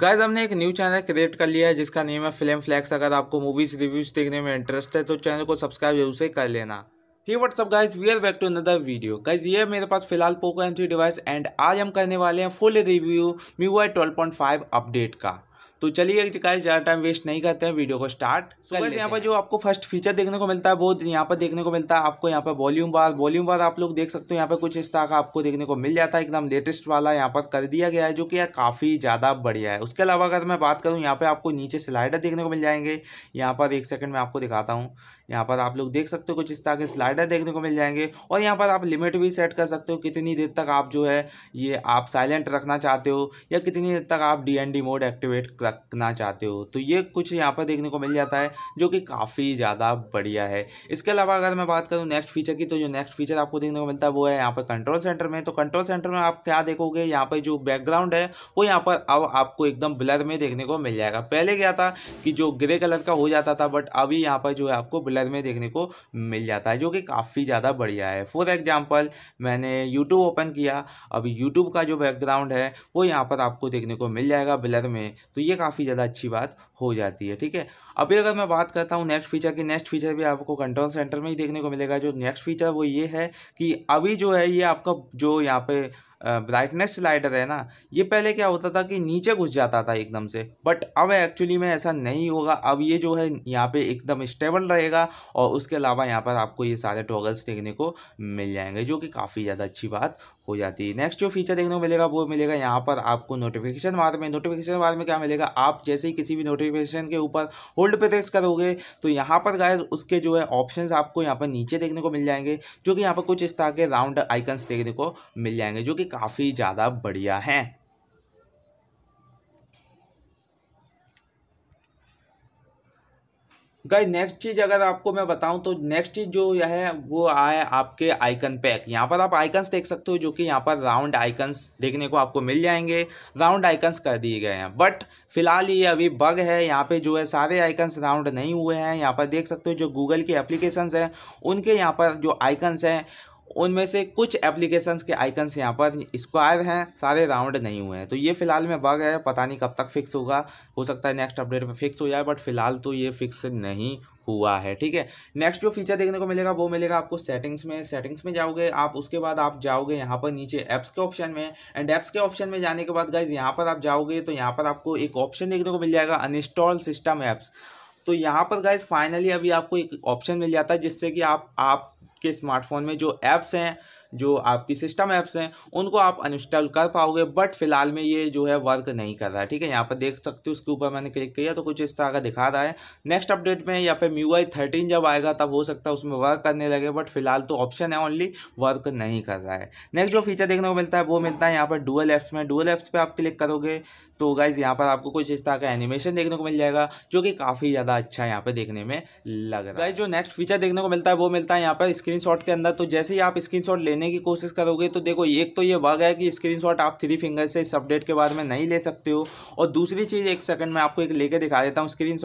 guys हमने एक new channel create कर लिया है जिसका नेम है फिल्म फ्लैक्स अगर आपको मूवीज़ रिव्यूज़ देखने में इंटरेस्ट है तो चैनल को सब्सक्राइब जरूर से कर लेना ही what's up guys we are back to another video guys ये मेरे पास फिलहाल Poco M three device and आज हम करने वाले हैं full review MIUI twelve point five update का तो चलिए गाइस ज़्यादा टाइम वेस्ट नहीं करते हैं वीडियो को स्टार्ट सो गाइस यहाँ पर जो आपको फर्स्ट फीचर देखने को मिलता है वो यहाँ पर देखने को मिलता है आपको यहाँ पर वॉल्यूम बार वॉल्यूम बार आप लोग देख सकते हो यहाँ पर कुछ इस तरह का आपको देखने को मिल जाता है एकदम लेटेस्ट वाला यहाँ पर कर दिया गया है जो कि यार काफ़ी ज़्यादा बढ़िया है उसके अलावा अगर मैं बात करूँ यहाँ पर आपको नीचे स्लाइडर देखने को मिल जाएंगे यहाँ पर एक सेकंड में आपको दिखाता हूँ यहाँ पर आप लोग देख सकते हो कुछ इस तरह के स्लाइडर देखने को मिल जाएंगे और यहाँ पर आप लिमिट भी सेट कर सकते हो कितनी देर तक आप जो है ये आप साइलेंट रखना चाहते हो या कितनी देर तक आप डी मोड एक्टिवेट कर रखना चाहते हो तो ये कुछ यहाँ पर देखने को मिल जाता है जो कि काफ़ी ज़्यादा बढ़िया है इसके अलावा अगर मैं बात करूँ नेक्स्ट फीचर की तो जो नेक्स्ट फीचर आपको देखने को मिलता है वो है यहाँ पर कंट्रोल सेंटर में तो कंट्रोल सेंटर में आप क्या देखोगे यहाँ पर जो बैकग्राउंड है वो यहाँ पर अब आपको एकदम ब्लर में देखने को मिल जाएगा पहले क्या था कि जो ग्रे कलर का हो जाता था बट अभी यहाँ पर जो है आपको ब्लर में देखने को मिल जाता है जो कि काफ़ी ज़्यादा बढ़िया है फॉर एग्जाम्पल मैंने यूट्यूब ओपन किया अभी यूट्यूब का जो बैकग्राउंड है वो यहाँ पर आपको देखने को मिल जाएगा ब्लर में तो ये काफ़ी ज़्यादा अच्छी बात हो जाती है ठीक है अभी अगर मैं बात करता हूँ नेक्स्ट फीचर की नेक्स्ट फीचर भी आपको कंट्रोल सेंटर में ही देखने को मिलेगा जो नेक्स्ट फीचर वो ये है कि अभी जो है ये आपका जो यहाँ पे ब्राइटनेस स्लाइडर है ना ये पहले क्या होता था कि नीचे घुस जाता था एकदम से बट अब एक्चुअली में ऐसा नहीं होगा अब ये जो है यहाँ पे एकदम स्टेबल रहेगा और उसके अलावा यहाँ पर आपको ये सारे टॉगल्स देखने को मिल जाएंगे जो कि काफ़ी ज़्यादा अच्छी बात हो जाती है नेक्स्ट जो फीचर देखने को मिलेगा वो मिलेगा यहाँ पर आपको नोटिफिकेशन बाद में नोटिफिकेशन बाद में क्या मिलेगा आप जैसे ही किसी भी नोटिफिकेशन के ऊपर होल्ड पे प्रेस करोगे तो यहाँ पर गाय उसके जो है ऑप्शंस आपको यहाँ पर नीचे देखने को मिल जाएंगे जो कि यहाँ पर कुछ इस तरह के राउंड आइकन्स देखने को मिल जाएंगे जो कि काफ़ी ज़्यादा बढ़िया हैं गाइज नेक्स्ट चीज़ अगर आपको मैं बताऊं तो नेक्स्ट चीज़ जो यह है वो आए आपके आइकन पैक यहाँ पर आप आइकन्स देख सकते हो जो कि यहाँ पर राउंड आइकन्स देखने को आपको मिल जाएंगे राउंड आइकन्स कर दिए गए हैं बट फिलहाल ये अभी बग है यहाँ पे जो है सारे आइकन्स राउंड नहीं हुए हैं यहाँ पर देख सकते हो जो गूगल के एप्लीकेशंस हैं उनके यहाँ पर जो आइकन्स हैं उनमें से कुछ एप्लीकेशंस के आइकन्स यहाँ पर स्क्वायर हैं सारे राउंड नहीं हुए हैं तो ये फिलहाल में बग है पता नहीं कब तक फिक्स होगा हो सकता है नेक्स्ट अपडेट में फिक्स हो जाए बट फिलहाल तो ये फिक्स नहीं हुआ है ठीक है नेक्स्ट जो फीचर देखने को मिलेगा वो मिलेगा आपको सेटिंग्स में सेटिंग्स में जाओगे आप उसके बाद आप जाओगे यहाँ पर नीचे ऐप्स के ऑप्शन में एंड ऐप्स के ऑप्शन में जाने के बाद गाइज यहाँ पर आप जाओगे तो यहाँ पर आपको एक ऑप्शन देखने को मिल जाएगा अनइंस्टॉल सिस्टम ऐप्स तो यहाँ पर गाइज फाइनली अभी आपको एक ऑप्शन मिल जाता है जिससे कि आप आप आपके स्मार्टफोन में जो ऐप्स हैं जो आपकी सिस्टम ऐप्स हैं उनको आप अनइंस्टॉल कर पाओगे बट फिलहाल में ये जो है वर्क नहीं कर रहा है ठीक है यहाँ पर देख सकते हो उसके ऊपर मैंने क्लिक किया तो कुछ इस तरह का दिखा रहा है नेक्स्ट अपडेट में या फिर यू आई थर्टीन जब आएगा तब हो सकता है उसमें वर्क करने लगे बट फिलहाल तो ऑप्शन है ओनली वर्क नहीं कर रहा है नेक्स्ट जो फीचर देखने को मिलता है वो मिलता है यहाँ पर डुअल एप्स में डुअल एप्स पर आप क्लिक करोगे तो गाइज यहाँ पर आपको कुछ इस तरह का एनिमेशन देखने को मिल जाएगा जो कि काफ़ी ज़्यादा अच्छा यहाँ पर देखने में लग रहा है जो नेक्स्ट फीचर देखने को मिलता है वो मिलता है यहाँ पर शॉट के अंदर तो जैसे ही आप स्क्रीन लेने लेने की कोशिश करोगे तो देखो एक तो ये भाग है कि स्क्रीनशॉट आप थ्री फिंगर से इस अपडेट के बारे में नहीं ले सकते हो और दूसरी चीज़ एक सेकंड में आपको एक लेके दिखा देता हूँ स्क्रीन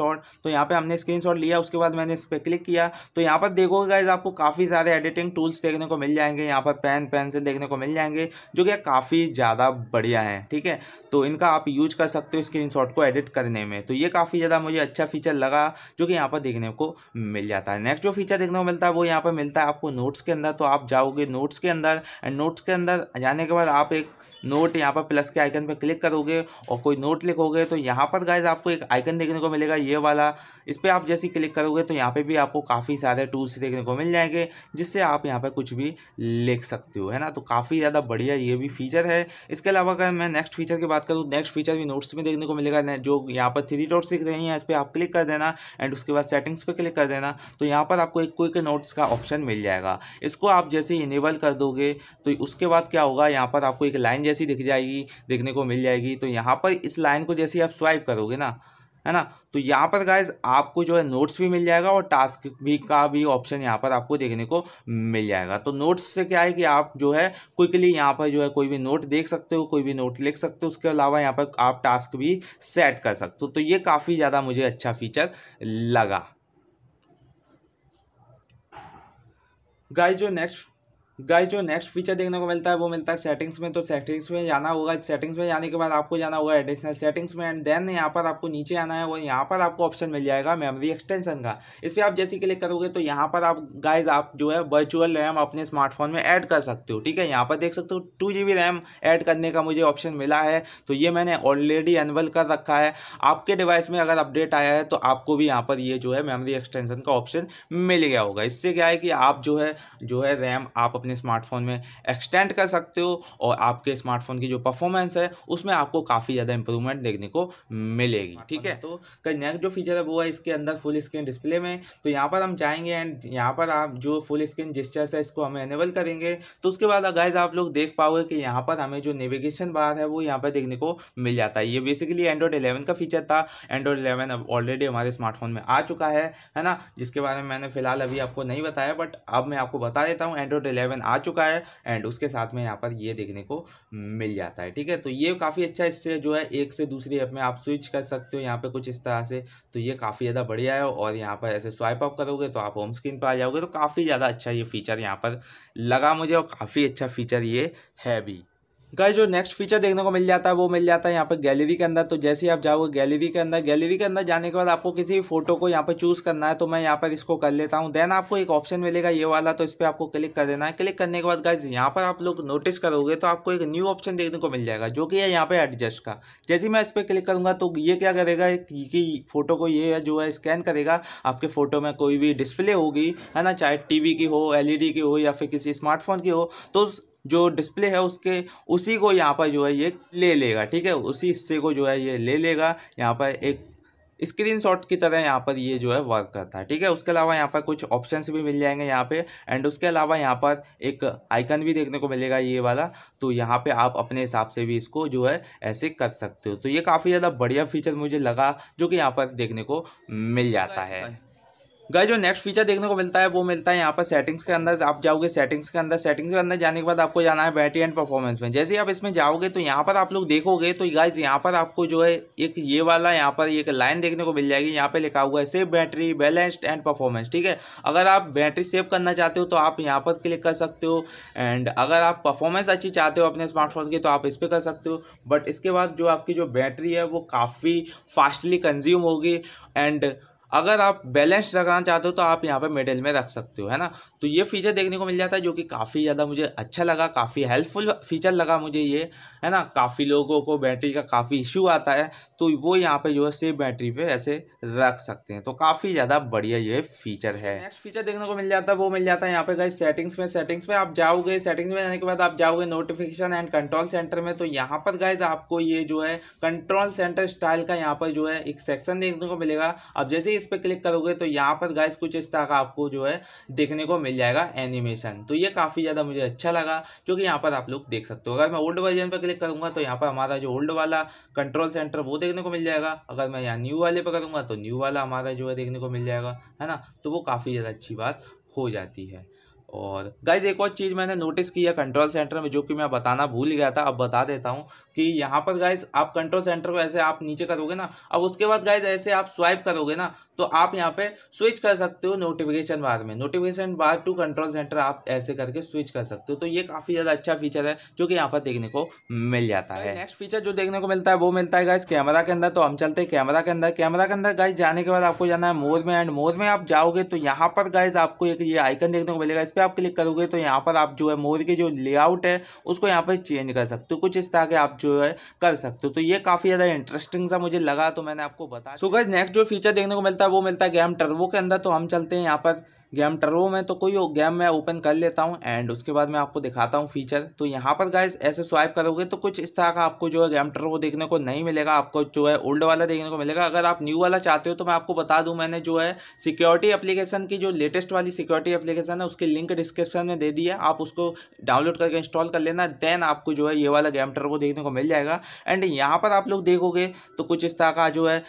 तो यहाँ पर हमने स्क्रीन लिया उसके बाद मैंने इस पर क्लिक किया तो यहाँ पर देखोगे गाइज आपको काफ़ी सारे एडिटिंग टूल्स देखने को मिल जाएंगे यहाँ पर पेन पेंसिल देखने को मिल जाएंगे जो कि काफ़ी ज़्यादा बढ़िया है ठीक है तो इनका आप यूज कर सकते हो स्क्रीन को एडिट करने में तो ये काफ़ी ज़्यादा मुझे अच्छा फीचर लगा जो कि यहाँ पर देखने को मिल जाता है नेक्स्ट जो फीचर देखने को मिलता है वो यहाँ पर मिलता है आपको नोट्स के अंदर तो आप जाओगे नोट्स के के अंदर एंड नोट्स के अंदर जाने के बाद आप एक नोट यहाँ पर प्लस के आइकन पर क्लिक करोगे और कोई नोट लिखोगे तो यहाँ पर गाइज आपको एक आइकन देखने को मिलेगा ये वाला इस पर आप जैसे क्लिक करोगे तो यहाँ पर भी आपको काफ़ी सारे टूल्स देखने को मिल जाएंगे जिससे आप यहाँ पर कुछ भी लिख सकते हो है ना तो काफ़ी ज़्यादा बढ़िया ये भी फीचर है इसके अलावा अगर मैं नेक्स्ट फीचर की बात करूँ नेक्स्ट फीचर भी नोट्स में देखने को मिलेगा जो यहाँ पर थ्री डॉट्स दिख रही हैं इस पर आप क्लिक कर देना एंड उसके बाद सेटिंग्स पर क्लिक कर देना तो यहाँ पर आपको एक क्विक नोट्स का ऑप्शन मिल जाएगा इसको आप जैसे इनेबल कर दोगे तो उसके बाद क्या होगा यहाँ पर आपको एक लाइन जैसी दिख जाएगी देखने को मिल जाएगी तो यहाँ पर इस लाइन को जैसे आप स्वाइप करोगे ना है ना तो यहाँ पर गाइज आपको जो है नोट्स भी मिल जाएगा और टास्क भी का भी ऑप्शन यहाँ पर आपको देखने को मिल जाएगा तो नोट्स से क्या है कि आप जो है क्विकली यहाँ पर जो है कोई भी नोट देख सकते हो कोई भी नोट लिख सकते हो उसके अलावा यहाँ पर आप टास्क भी सेट कर सकते हो तो ये काफ़ी ज़्यादा मुझे अच्छा फीचर लगा गाइज जो नेक्स्ट गाइस जो नेक्स्ट फीचर देखने को मिलता है वो मिलता है सेटिंग्स में तो सेटिंग्स में जाना होगा सेटिंग्स में जाने के बाद आपको जाना होगा एडिशनल सेटिंग्स में एंड देन यहाँ पर आपको नीचे आना है और यहाँ पर आपको ऑप्शन मिल जाएगा मेमोरी एक्सटेंशन का इस पर आप जैसे क्लिक करोगे तो यहाँ पर आप गाइज आप जो है वर्चुअल रैम अपने स्मार्टफोन में ऐड कर सकते हो ठीक है यहाँ पर देख सकते हो टू जी रैम ऐड करने का मुझे ऑप्शन मिला है तो ये मैंने ऑलरेडी एनवल कर रखा है आपके डिवाइस में अगर अपडेट आया है तो आपको भी यहाँ पर ये जो है मेमोरी एक्सटेंशन का ऑप्शन मिल गया होगा इससे क्या है कि आप जो है जो है रैम आप अपने स्मार्टफोन में एक्सटेंड कर सकते हो और आपके स्मार्टफोन की जो परफॉर्मेंस है उसमें आपको काफ़ी ज़्यादा इंप्रूवमेंट देखने को मिलेगी ठीक है तो नेक्स्ट जो फीचर है वो है इसके अंदर फुल स्क्रीन डिस्प्ले में तो यहाँ पर हम जाएंगे एंड यहाँ पर आप जो फुल स्क्रीन जिस्टर्स है इसको हम एनेबल करेंगे तो उसके बाद अगैज आप लोग देख पाओगे कि यहाँ पर हमें जो नेविगेशन बार है वो यहाँ पर देखने को मिल जाता है ये बेसिकली एंड्रॉयड एलेवन का फीचर था एंड्रॉयड एलेवन अब ऑलरेडी हमारे स्मार्टफोन में आ चुका है है ना जिसके बारे में मैंने फिलहाल अभी आपको नहीं बताया बट अब मैं आपको बता देता हूँ एंड्रॉयड एलेवन सेवन आ चुका है एंड उसके साथ में यहाँ पर ये देखने को मिल जाता है ठीक है तो ये काफ़ी अच्छा इससे जो है एक से दूसरी ऐप में आप स्विच कर सकते हो यहाँ पे कुछ इस तरह से तो ये काफ़ी ज़्यादा बढ़िया है और यहाँ पर ऐसे स्वाइप अप करोगे तो आप होम स्क्रीन पर आ जाओगे तो काफ़ी ज़्यादा अच्छा ये फीचर यहाँ पर लगा मुझे और काफ़ी अच्छा फीचर ये है भी गाइस जो नेक्स्ट फीचर देखने को मिल जाता है वो मिल जाता है यहाँ पर गैलरी के अंदर तो जैसे ही आप जाओगे गैलरी के अंदर गैलरी के अंदर जाने के बाद आपको किसी भी फोटो को यहाँ पर चूज़ करना है तो मैं यहाँ पर इसको कर लेता हूँ देन आपको एक ऑप्शन मिलेगा ये वाला तो इस पर आपको क्लिक कर देना है क्लिक करने के बाद गाइज यहाँ पर आप लोग नोटिस करोगे तो आपको एक न्यू ऑप्शन देखने को मिल जाएगा जो कि है यहाँ पर एडजस्ट का जैसे मैं इस पर क्लिक करूँगा तो ये क्या करेगा कि फ़ोटो को ये जो है स्कैन करेगा आपके फ़ोटो में कोई भी डिस्प्ले होगी है ना चाहे टी की हो एल e की हो या फिर किसी स्मार्टफोन की हो तो जो डिस्प्ले है उसके उसी को यहाँ पर जो है ये ले लेगा ठीक है उसी हिस्से को जो है ये ले लेगा यहाँ पर एक स्क्रीन शॉट की तरह यहाँ पर ये जो है वर्क करता है ठीक है उसके अलावा यहाँ पर कुछ ऑप्शन भी मिल जाएंगे यहाँ पे एंड उसके अलावा यहाँ पर एक आइकन भी देखने को मिलेगा ये वाला तो यहाँ पे आप अपने हिसाब से भी इसको जो है ऐसे कर सकते हो तो ये काफ़ी ज़्यादा बढ़िया फीचर मुझे लगा जो कि यहाँ पर देखने को मिल जाता है गए जो नेक्स्ट फीचर देखने को मिलता है वो मिलता है यहाँ पर सेटिंग्स के अंदर आप जाओगे सेटिंग्स के अंदर सेटिंग्स के अंदर जाने के बाद आपको जाना है बैटरी एंड परफॉर्मेंस में जैसे आप इसमें जाओगे तो यहाँ पर आप लोग देखोगे तो गाइज यहाँ पर आपको जो है एक ये वाला यहाँ पर एक लाइन देखने को मिल जाएगी यहाँ पर लिखा हुआ है safe battery balanced and performance ठीक है अगर आप बैटरी सेव करना चाहते हो तो आप यहाँ पर क्लिक कर सकते हो एंड अगर आप परफॉर्मेंस अच्छी चाहते हो अपने स्मार्टफोन की तो आप इस पर कर सकते हो बट इसके बाद जो आपकी जो बैटरी है वो काफ़ी फास्टली कंज्यूम होगी एंड अगर आप बैलेंस रखना चाहते हो तो आप यहाँ पे मिडिल में रख सकते हो है ना तो ये फीचर देखने को मिल जाता है जो कि काफ़ी ज़्यादा मुझे अच्छा लगा काफ़ी हेल्पफुल फीचर लगा मुझे ये है ना काफ़ी लोगों को बैटरी का काफ़ी इशू आता है तो वो यहाँ पे जो है सेफ बैटरी पे ऐसे रख सकते हैं तो काफ़ी ज़्यादा बढ़िया ये फीचर है नेक्स्ट फीचर देखने को मिल जाता है वो मिल जाता है यहाँ पे गए सेटिंग्स में सेटिंग्स में आप जाओगे सेटिंग्स में जाने के बाद आप जाओगे नोटिफिकेशन एंड कंट्रोल सेंटर में तो यहाँ पर गए आपको ये जो है कंट्रोल सेंटर स्टाइल का यहाँ पर जो है एक सेक्शन देखने को मिलेगा अब जैसे इस पर क्लिक करोगे तो यहाँ पर गाइस कुछ इस तरह का आपको जो है देखने को मिल जाएगा एनिमेशन तो ये काफ़ी ज़्यादा मुझे अच्छा लगा जो कि यहाँ पर आप लोग देख सकते हो अगर मैं ओल्ड वर्जन पर क्लिक करूँगा तो यहाँ पर हमारा जो ओल्ड वाला कंट्रोल सेंटर वो देखने को मिल जाएगा अगर मैं यहाँ न्यू वाले पर करूँगा तो न्यू वाला हमारा जो है देखने को मिल जाएगा है ना तो वो काफ़ी ज़्यादा अच्छी बात हो जाती है और गाइज एक और चीज़ मैंने नोटिस की है कंट्रोल सेंटर में जो कि मैं बताना भूल गया था अब बता देता हूँ कि यहाँ पर गाइज आप कंट्रोल सेंटर को ऐसे आप नीचे करोगे ना अब उसके बाद गाइज ऐसे आप स्वाइप करोगे ना तो आप यहाँ पे स्विच कर सकते हो नोटिफिकेशन बार में notification bar to control centre आप ऐसे करके स्विच कर सकते हो तो ये काफ़ी ज़्यादा अच्छा फीचर है जो कि यहाँ पर देखने को मिल जाता है नेक्स्ट फीचर जो देखने को मिलता है वो मिलता है गाइज कैमरा के अंदर तो हम चलते हैं कैमरा के अंदर कैमरा के अंदर गाइज जाने के बाद आपको जाना है मोर में एंड मोर में आप जाओगे तो यहाँ पर गाइज आपको एक ये आइकन देखने को मिलेगा इस पर आप क्लिक करोगे तो यहाँ पर आप जो है मोर के जो लेआउट है उसको यहाँ पर चेंज कर सकते हो कुछ इस तरह के आप जो जो है कर सकते हो तो ये काफ़ी ज़्यादा इंटरेस्टिंग सा मुझे लगा तो मैंने आपको बताया सो गज नेक्स्ट जो फीचर देखने को मिलता है वो मिलता है गेम टर्वो के अंदर तो हम चलते हैं यहाँ पर गेम ट्रो में तो कोई गेम मैं ओपन कर लेता हूँ एंड उसके बाद मैं आपको दिखाता हूँ फीचर तो यहाँ पर गाइज ऐसे स्वाइप करोगे तो कुछ इस तरह का आपको जो है गेम ट्रो देखने को नहीं मिलेगा आपको जो है ओल्ड वाला देखने को मिलेगा अगर आप न्यू वाला चाहते हो तो मैं आपको बता दूँ मैंने जो है सिक्योरिटी अप्लीकेशन की जो लेटेस्ट वाली सिक्योरिटी अप्लीकेशन है उसकी लिंक डिस्क्रिप्शन में दे दी है आप उसको डाउनलोड करके इंस्टॉल कर लेना देन आपको जो है ये वाला गेम ट्रो देखने को मिल जाएगा एंड यहाँ पर आप लोग देखोगे तो कुछ इस तरह का जो है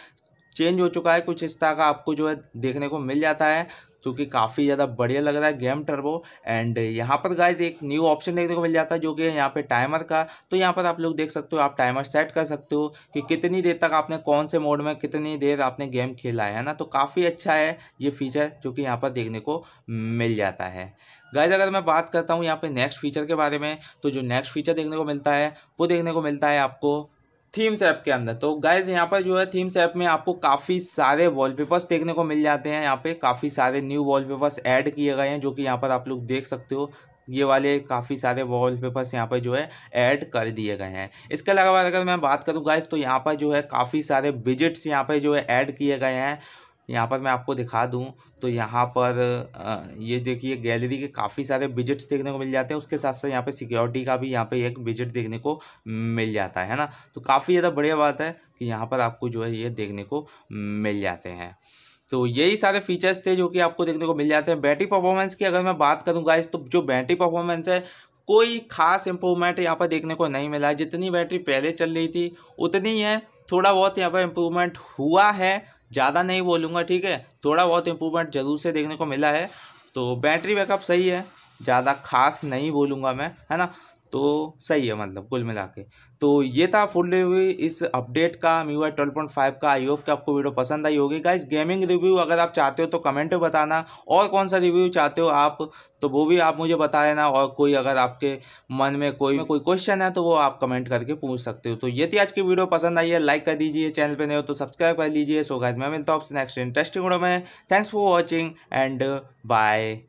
चेंज हो चुका है कुछ इस तरह का आपको जो है देखने को मिल जाता है जो कि काफ़ी ज़्यादा बढ़िया लग रहा है गेम टर्बो एंड यहाँ पर गाइज एक न्यू ऑप्शन देखने को मिल जाता है जो कि यहाँ पे टाइमर का तो यहाँ पर आप लोग देख सकते हो आप टाइमर सेट कर सकते हो कि कितनी देर तक आपने कौन से मोड में कितनी देर आपने गेम खेला है ना तो काफ़ी अच्छा है ये फीचर जो कि यहाँ पर देखने को मिल जाता है गाइज अगर मैं बात करता हूँ यहाँ पे नेक्स्ट फीचर के बारे में तो जो नेक्स्ट फीचर देखने को मिलता है वो देखने को मिलता है आपको थीम्स ऐप के अंदर तो गाइज यहाँ पर जो है थीम्स ऐप में आपको काफ़ी सारे वॉलपेपर्स देखने को मिल जाते हैं यहाँ पे काफ़ी सारे न्यू वॉलपेपर्स ऐड किए गए हैं जो कि यहाँ पर आप लोग देख सकते हो ये वाले काफ़ी सारे वॉल पेपर्स यहाँ पर जो है ऐड कर दिए गए हैं इसके अलावा अगर मैं बात करूँ गाइज तो यहाँ पर जो है काफ़ी सारे विजिट्स यहाँ पर जो है ऐड किए गए हैं यहाँ पर मैं आपको दिखा दूँ तो यहाँ पर ये देखिए गैलरी के काफ़ी सारे विजिट्स देखने को मिल जाते हैं उसके साथ साथ यहाँ पे सिक्योरिटी का भी यहाँ पे एक विजिट देखने को मिल जाता है ना तो काफ़ी ज़्यादा बढ़िया बात है कि यहाँ पर आपको जो है ये देखने को मिल जाते हैं तो यही सारे फीचर्स थे जो कि आपको देखने को मिल जाते हैं बैटरी परफॉर्मेंस की अगर मैं बात करूँ गाइस तो जो बैटरी परफॉर्मेंस है कोई खास इम्प्रूवमेंट यहाँ पर देखने को नहीं मिला जितनी बैटरी पहले चल रही थी उतनी है थोड़ा बहुत यहाँ पर इम्प्रूवमेंट हुआ है ज़्यादा नहीं बोलूँगा ठीक है थोड़ा बहुत इम्प्रूवमेंट ज़रूर से देखने को मिला है तो बैटरी बैकअप सही है ज़्यादा खास नहीं बोलूँगा मैं है ना तो सही है मतलब कुल मिला के तो ये था फुल रिव्यू इस अपडेट का मी हुआ ट्वेल्व पॉइंट फाइव का आई होप कि आपको वीडियो पसंद आई होगी गाइज गेमिंग रिव्यू अगर आप चाहते हो तो कमेंट में बताना और कौन सा रिव्यू चाहते हो आप तो वो भी आप मुझे बता देना और कोई अगर आपके मन में कोई में कोई क्वेश्चन है तो वो आप कमेंट करके पूछ सकते हो तो ये थी आज की वीडियो पसंद आई है लाइक कर दीजिए चैनल पर नहीं हो तो सब्सक्राइब कर लीजिए सो गाइज मैं मिलता हूँ आपसे नेक्स्ट इंटरेस्टिंग वीडियो में thanks for watching and bye